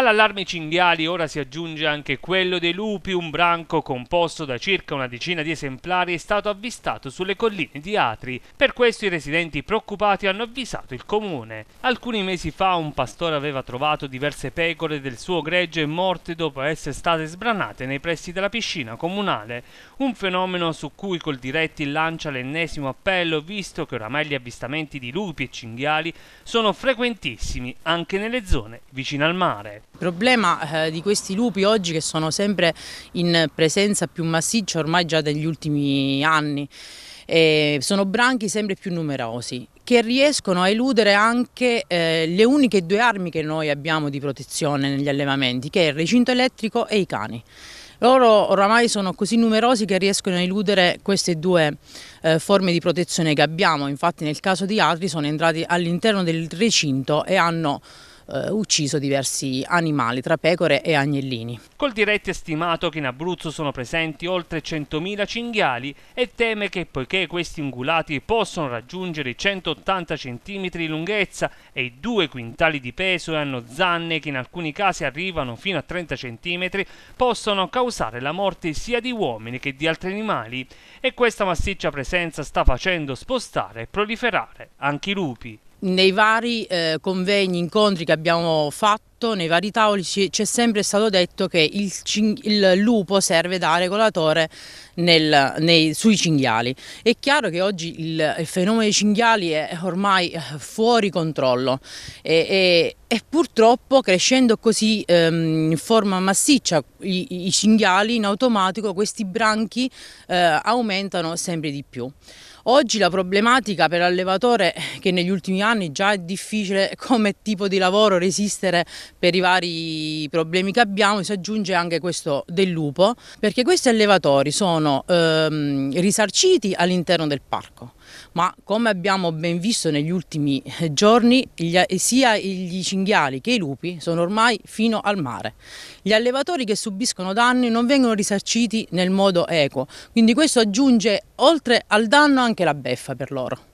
All'allarme cinghiali ora si aggiunge anche quello dei lupi, un branco composto da circa una decina di esemplari è stato avvistato sulle colline di Atri. Per questo i residenti preoccupati hanno avvisato il comune. Alcuni mesi fa un pastore aveva trovato diverse pecore del suo gregge morte dopo essere state sbranate nei pressi della piscina comunale, un fenomeno su cui col diretti lancia l'ennesimo appello visto che oramai gli avvistamenti di lupi e cinghiali sono frequentissimi anche nelle zone vicine al mare. Il problema eh, di questi lupi oggi che sono sempre in presenza più massiccia ormai già negli ultimi anni. sono branchi sempre più numerosi che riescono a eludere anche eh, le uniche due armi che noi abbiamo di protezione negli allevamenti, che è il recinto elettrico e i cani. Loro oramai sono così numerosi che riescono a eludere queste due eh, forme di protezione che abbiamo, infatti nel caso di altri sono entrati all'interno del recinto e hanno eh, ucciso diversi animali, tra pecore e agnellini. Col diretti è stimato che in Abruzzo sono presenti oltre 100.000 cinghiali e teme che poiché questi ungulati possono raggiungere i 180 cm di lunghezza e i 2 quintali di peso e hanno zanne che in alcuni casi arrivano fino a 30 cm, possono causare la morte sia di uomini che di altri animali e questa massiccia presenza sta facendo spostare e proliferare anche i lupi nei vari eh, convegni, incontri che abbiamo fatto fatto nei vari tavoli c'è sempre stato detto che il, il lupo serve da regolatore nel, nei, sui cinghiali. È chiaro che oggi il, il, fenomeno dei cinghiali è ormai eh, fuori controllo e, e, e purtroppo crescendo così ehm, in forma massiccia i, i, cinghiali in automatico questi branchi eh, aumentano sempre di più. Oggi la problematica per l'allevatore che negli ultimi anni già è difficile come tipo di lavoro resistere per i vari problemi che abbiamo si aggiunge anche questo del lupo perché questi allevatori sono ehm, risarciti all'interno del parco ma come abbiamo ben visto negli ultimi eh, giorni gli, eh, sia gli cinghiali che i lupi sono ormai fino al mare. Gli allevatori che subiscono danni non vengono risarciti nel modo equo, quindi questo aggiunge oltre al danno anche la beffa per loro.